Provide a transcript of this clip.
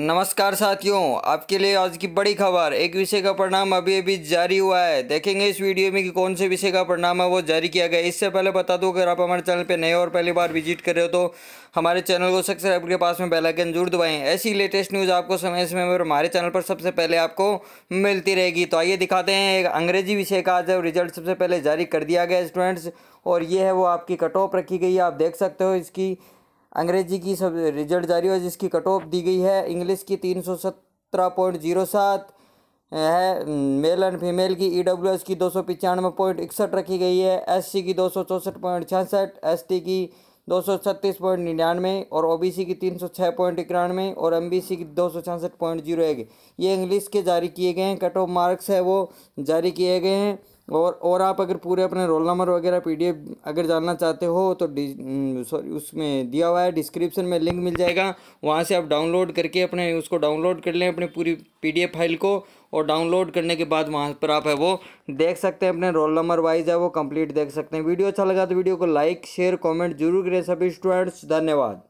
नमस्कार साथियों आपके लिए आज की बड़ी खबर एक विषय का परिणाम अभी अभी जारी हुआ है देखेंगे इस वीडियो में कि कौन से विषय का परिणाम है वो जारी किया गया इससे पहले बता दूं अगर आप हमारे चैनल पे नए और पहली बार विजिट कर रहे हो तो हमारे चैनल को सब्सक्राइब के पास में बेलाइकन जरूर दबाएं ऐसी लेटेस्ट न्यूज़ आपको समय समय पर हमारे चैनल पर सबसे पहले आपको मिलती रहेगी तो आइए दिखाते हैं एक अंग्रेजी विषय का आज रिजल्ट सबसे पहले जारी कर दिया गया स्टूडेंट्स और ये है वो आपकी कट ऑफ रखी गई है आप देख सकते हो इसकी अंग्रेजी की सब रिजल्ट जारी हुआ जिसकी कट ऑफ दी गई है इंग्लिश की तीन सौ सत्रह पॉइंट जीरो सात है मेल एंड फीमेल की ई डब्ल्यू एस की दो सौ पचानवे पॉइंट इकसठ रखी गई है एस सी की दो सौ चौंसठ पॉइंट छियासठ एस टी की दो सौ छत्तीस पॉइंट निन्यानवे और ओ बी सी की तीन सौ छः पॉइंट इक्यानवे और एम बी सी की दो सौ छियासठ पॉइंट जीरो एक ये इंग्लिश के जारी किए गए हैं कट ऑफ मार्क्स है वो जारी किए गए हैं और और आप अगर पूरे अपने रोल नंबर वगैरह पीडीएफ अगर जानना चाहते हो तो सॉरी उसमें दिया हुआ है डिस्क्रिप्शन में लिंक मिल जाएगा वहाँ से आप डाउनलोड करके अपने उसको डाउनलोड कर लें अपने पूरी पीडीएफ फाइल को और डाउनलोड करने के बाद वहाँ पर आप है वो देख सकते हैं अपने रोल नंबर वाइज है वो कंप्लीट देख सकते हैं वीडियो अच्छा लगा तो वीडियो को लाइक शेयर कॉमेंट जरूर करें सभी स्टूडेंट्स धन्यवाद